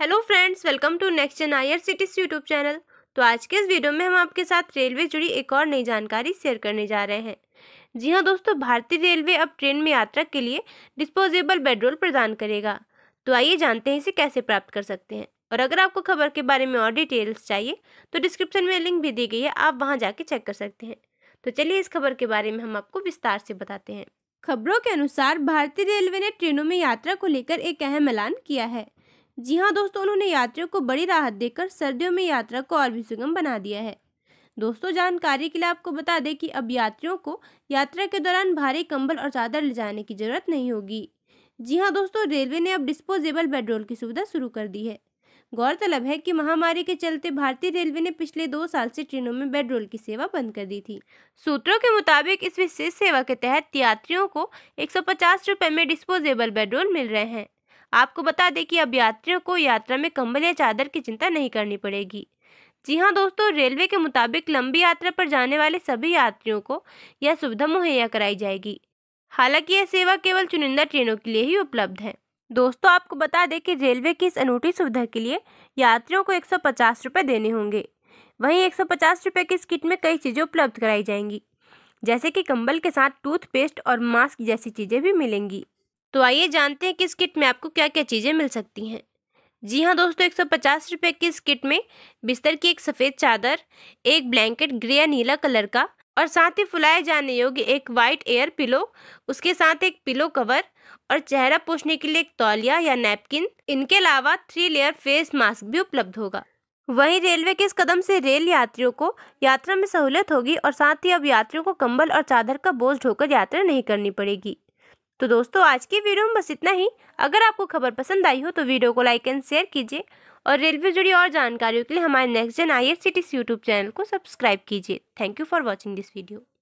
hello friends welcome to next gen I R cities YouTube channel तो आज के इस वीडियो में हम आपके साथ रेलवे जुड़ी एक और नई जानकारी शेयर करने जा रहे हैं जी हाँ दोस्तों भारतीय रेलवे अब ट्रेन में यात्रा के लिए डिस्पोजेबल बेडरोल प्रदान करेगा तो आइए जानते हैं इसे कैसे प्राप्त कर सकते हैं और अगर आपको खबर के बारे में और डिटेल्स चाहिए तो डिस्क्रिप्शन में लिंक भी दी गई है आप वहाँ जाके चेक कर सकते हैं तो चलिए इस खबर के बारे में हम आपको विस्तार से बताते हैं खबरों के अनुसार भारतीय रेलवे ने ट्रेनों में यात्रा को लेकर एक अहम ऐलान किया है जी हाँ दोस्तों उन्होंने यात्रियों को बड़ी राहत देकर सर्दियों में यात्रा को और भी सुगम बना दिया है दोस्तों जानकारी के लिए आपको बता दें कि अब यात्रियों को यात्रा के दौरान भारी कंबल और चादर ले जाने की जरूरत नहीं होगी जी हाँ दोस्तों रेलवे ने अब डिस्पोजेबल बेडरोल की सुविधा शुरू कर दी है गौरतलब है कि महामारी के चलते भारतीय रेलवे ने पिछले दो साल से ट्रेनों में बेडरोल की सेवा बंद कर दी थी सूत्रों के मुताबिक इस विशेष सेवा के तहत यात्रियों को एक सौ में डिस्पोजेबल बेडरोल मिल रहे हैं आपको बता दें कि अब यात्रियों को यात्रा में कंबल या चादर की चिंता नहीं करनी पड़ेगी जी हाँ दोस्तों रेलवे के मुताबिक लंबी यात्रा पर जाने वाले सभी यात्रियों को यह सुविधा मुहैया कराई जाएगी हालांकि यह सेवा केवल चुनिंदा ट्रेनों के लिए ही उपलब्ध है दोस्तों आपको बता दें कि रेलवे की इस अनूठी सुविधा के लिए यात्रियों को एक सौ पचास रुपये देने होंगे वहीं एक सौ पचास रुपये की इस किट में कई चीज़ें उपलब्ध कराई जाएंगी जैसे कि कंबल के साथ टूथपेस्ट और मास्क जैसी चीज़ें भी मिलेंगी तो आइए जानते हैं कि इस किट में आपको क्या क्या चीज़ें मिल सकती हैं जी हाँ दोस्तों एक सौ पचास रुपये की इस किट में बिस्तर की एक सफ़ेद चादर एक ब्लैंकेट ग्रे या नीला कलर का और साथ ही फुलाए जाने योग्य एक वाइट एयर पिलो उसके साथ एक पिलो कवर और चेहरा पोषने के लिए एक तौलिया या नैपकिन इनके अलावा थ्री लेयर फेस मास्क भी उपलब्ध होगा वहीं रेलवे के इस कदम से रेल यात्रियों को यात्रा में सहूलियत होगी और साथ ही अब यात्रियों को कंबल और चादर का बोझ ढोकर यात्रा नहीं करनी पड़ेगी तो दोस्तों आज की वीडियो में बस इतना ही अगर आपको खबर पसंद आई हो तो वीडियो को लाइक एंड शेयर कीजिए और रेलवे जुड़ी और जानकारियों के लिए हमारे next gen I YouTube channel को सब्सक्राइब कीजिए thank you for watching this video